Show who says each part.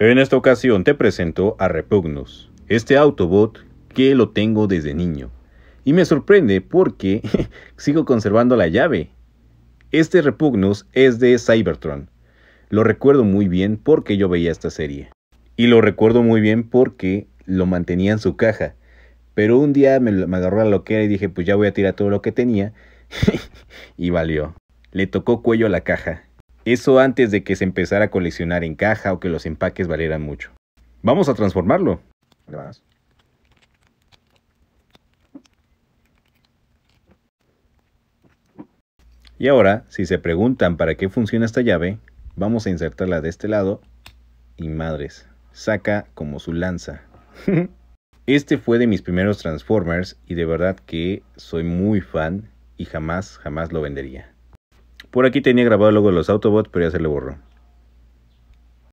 Speaker 1: En esta ocasión te presento a Repugnus, este Autobot que lo tengo desde niño. Y me sorprende porque sigo conservando la llave. Este Repugnus es de Cybertron. Lo recuerdo muy bien porque yo veía esta serie. Y lo recuerdo muy bien porque lo mantenía en su caja. Pero un día me, agarró la loquera y dije, pues ya voy a tirar todo lo que tenía. y valió. Le tocó cuello a la caja eso antes de que se empezara a coleccionar en caja o que los empaques valieran mucho. Vamos a transformarlo. Y ahora, si se preguntan para qué funciona esta llave, vamos a insertarla de este lado y madres, saca como su lanza. este fue de mis primeros Transformers y de verdad que soy muy fan y jamás, jamás lo vendería. Por aquí tenía grabado luego de los Autobots, pero ya se le borró.